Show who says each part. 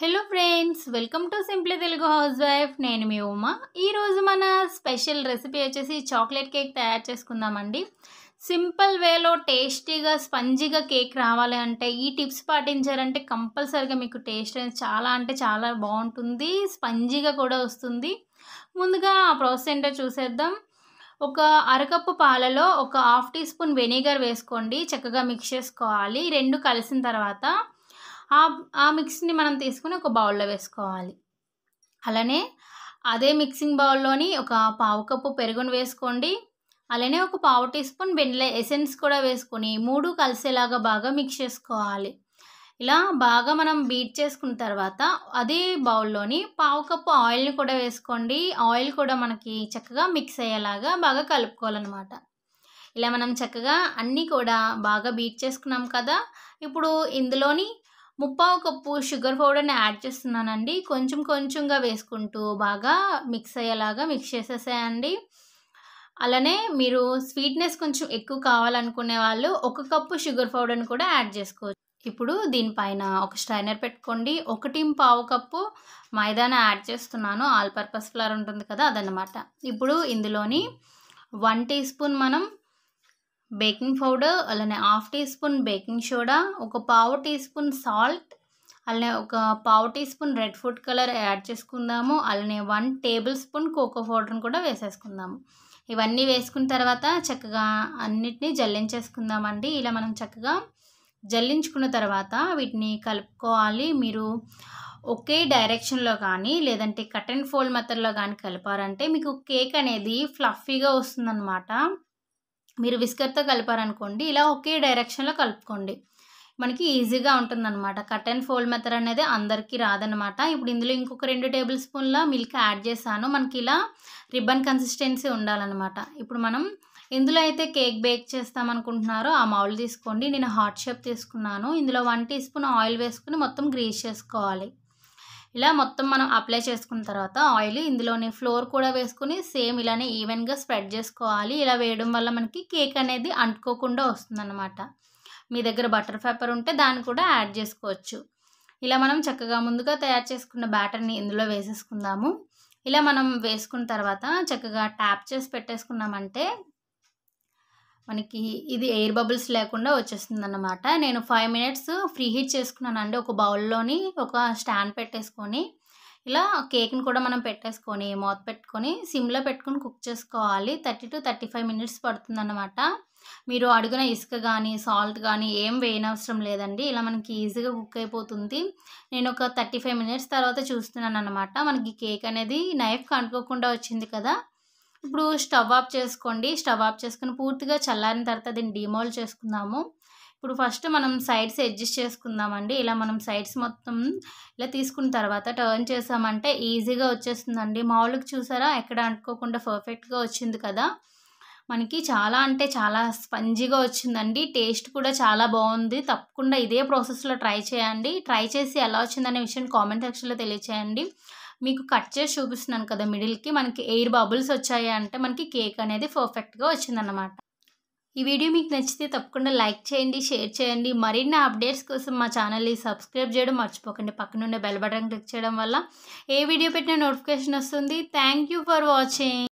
Speaker 1: hello friends welcome to simply Telugu house wife నేను మీ ఉమా ఈరోజు మన స్పెషల్ రెసిపీ వచ్చేసి చాక్లెట్ కేక్ తయారు చేసుకుందామండి సింపుల్ వేలో టేస్టీగా స్పంజీగా కేక్ రావాలి అంటే ఈ టిప్స్ పాటించారంటే కంపల్సరిగా మీకు టేస్ట్ అనేది చాలా అంటే చాలా బాగుంటుంది స్పంజీగా కూడా వస్తుంది ముందుగా ఆ ప్రాసెస్ ఏంటో చూసేద్దాం ఒక అరకప్పు పాలలో ఒక హాఫ్ టీ స్పూన్ వెనిగర్ వేసుకోండి చక్కగా మిక్స్ చేసుకోవాలి రెండు కలిసిన తర్వాత ఆ మిక్స్ని మనం తీసుకుని ఒక బౌల్లో వేసుకోవాలి అలానే అదే మిక్సింగ్ బౌల్లోని ఒక పావు కప్పు పెరుగును వేసుకోండి అలానే ఒక పావు టీ స్పూన్ వెనిలా ఎసెన్స్ కూడా వేసుకొని మూడు కలిసేలాగా బాగా మిక్స్ చేసుకోవాలి ఇలా బాగా మనం బీట్ చేసుకున్న తర్వాత అదే బౌల్లోని పావు కప్పు ఆయిల్ని కూడా వేసుకోండి ఆయిల్ కూడా మనకి చక్కగా మిక్స్ అయ్యేలాగా బాగా కలుపుకోవాలన్నమాట ఇలా మనం చక్కగా అన్నీ కూడా బాగా బీట్ చేసుకున్నాం కదా ఇప్పుడు ఇందులోని ముప్పావు కప్పు షుగర్ పౌడర్ని యాడ్ చేస్తున్నానండి కొంచెం కొంచెంగా వేసుకుంటూ బాగా మిక్స్ అయ్యేలాగా మిక్స్ చేసేసేయండి అలానే మీరు స్వీట్నెస్ కొంచెం ఎక్కువ కావాలనుకునే వాళ్ళు ఒక కప్పు షుగర్ పౌడర్ని కూడా యాడ్ చేసుకోవచ్చు ఇప్పుడు దీనిపైన ఒక స్ట్రైనర్ పెట్టుకోండి ఒకటి పావు కప్పు మైదాన యాడ్ చేస్తున్నాను ఆల్ పర్పస్ ఫ్లవర్ ఉంటుంది కదా అదనమాట ఇప్పుడు ఇందులోని వన్ టీ స్పూన్ మనం బేకింగ్ పౌడర్ అలానే half teaspoon baking soda ఒక పావు టీ స్పూన్ సాల్ట్ అలానే ఒక పావు teaspoon red food colour add చేసుకుందాము అలానే వన్ టేబుల్ స్పూన్ కోకో పౌడర్ని కూడా వేసేసుకుందాము ఇవన్నీ వేసుకున్న తర్వాత చక్కగా అన్నిటినీ జల్లించేసుకుందామండి ఇలా మనం చక్కగా జల్లించుకున్న తర్వాత వీటిని కలుపుకోవాలి మీరు ఒకే డైరెక్షన్లో కానీ లేదంటే కట్ అండ్ ఫోల్డ్ మెథడ్లో కానీ కలిపారంటే మీకు కేక్ అనేది ఫ్లఫీగా వస్తుందన్నమాట మీరు విస్కర్తో కలిపారనుకోండి ఇలా ఒకే డైరెక్షన్లో కలుపుకోండి మనకి ఈజీగా ఉంటుందన్నమాట కట్ అండ్ ఫోల్డ్ మెథడ్ అనేది అందరికీ రాదనమాట ఇప్పుడు ఇందులో ఇంకొక రెండు టేబుల్ స్పూన్ల మిల్క్ యాడ్ చేశాను మనకి ఇలా రిబ్బన్ కన్సిస్టెన్సీ ఉండాలన్నమాట ఇప్పుడు మనం ఇందులో అయితే కేక్ బేక్ చేస్తాం అనుకుంటున్నారో ఆ మౌల్ తీసుకోండి నేను హాట్ షేప్ తీసుకున్నాను ఇందులో వన్ టీ స్పూన్ ఆయిల్ వేసుకుని మొత్తం గ్రీస్ చేసుకోవాలి ఇలా మొత్తం మనం అప్లై చేసుకున్న తర్వాత ఆయిల్ ఇందులోనే ఫ్లోర్ కూడా వేసుకుని సేమ్ ఇలానే ఈవెన్గా స్ప్రెడ్ చేసుకోవాలి ఇలా వేయడం వల్ల మనకి కేక్ అనేది అంటుకోకుండా వస్తుందన్నమాట మీ దగ్గర బటర్ పేపర్ ఉంటే దాన్ని కూడా యాడ్ చేసుకోవచ్చు ఇలా మనం చక్కగా ముందుగా తయారు చేసుకున్న బ్యాటర్ని ఇందులో వేసేసుకుందాము ఇలా మనం వేసుకున్న తర్వాత చక్కగా ట్యాప్ చేసి పెట్టేసుకున్నామంటే మనకి ఇది ఎయిర్ బబుల్స్ లేకుండా వచ్చేస్తుంది అన్నమాట నేను ఫైవ్ మినిట్స్ ఫ్రీ హీట్ చేసుకున్నానండి ఒక బౌల్లోని ఒక స్టాండ్ పెట్టేసుకొని ఇలా కేక్ని కూడా మనం పెట్టేసుకొని మూత పెట్టుకొని సిమ్లో పెట్టుకొని కుక్ చేసుకోవాలి thirty to thirty five minutes పడుతుంది అనమాట మీరు అడుగున ఇసుక కానీ సాల్ట్ కానీ ఏం వేయనవసరం లేదండి ఇలా మనకి ఈజీగా కుక్ అయిపోతుంది నేను ఒక థర్టీ ఫైవ్ మినిట్స్ తర్వాత చూస్తున్నాను అనమాట మనకి కేక్ అనేది నైఫ్ కనుక్కోకుండా వచ్చింది కదా ఇప్పుడు స్టవ్ ఆఫ్ చేసుకోండి స్టవ్ ఆఫ్ చేసుకుని పూర్తిగా చల్లారిన తర్వాత దీన్ని డిమోల్ చేసుకుందాము ఇప్పుడు ఫస్ట్ మనం సైడ్స్ అడ్జస్ట్ చేసుకుందామండి ఇలా మనం సైడ్స్ మొత్తం ఇలా తీసుకున్న తర్వాత టర్న్ చేసామంటే ఈజీగా వచ్చేస్తుందండి మామూలుగా చూసారా ఎక్కడ అంటుకోకుండా పర్ఫెక్ట్గా వచ్చింది కదా మనకి చాలా అంటే చాలా స్పంజీగా వచ్చిందండి టేస్ట్ కూడా చాలా బాగుంది తప్పకుండా ఇదే ప్రాసెస్లో ట్రై చేయండి ట్రై చేసి ఎలా వచ్చిందనే విషయం కామెంట్ సెక్షన్లో తెలియచేయండి మీకు కట్ చేసి చూపిస్తున్నాను కదా మిడిల్కి మనకి ఎయిర్ బబుల్స్ వచ్చాయి అంటే మనకి కేక్ అనేది పర్ఫెక్ట్గా వచ్చిందన్నమాట ఈ వీడియో మీకు నచ్చితే తప్పకుండా లైక్ చేయండి షేర్ చేయండి మరిన్ని అప్డేట్స్ కోసం మా ఛానల్ని సబ్స్క్రైబ్ చేయడం మర్చిపోకండి ఉండే బెల్ బటన్ క్లిక్ చేయడం వల్ల ఏ వీడియో పెట్టిన నోటిఫికేషన్ వస్తుంది థ్యాంక్ ఫర్ వాచింగ్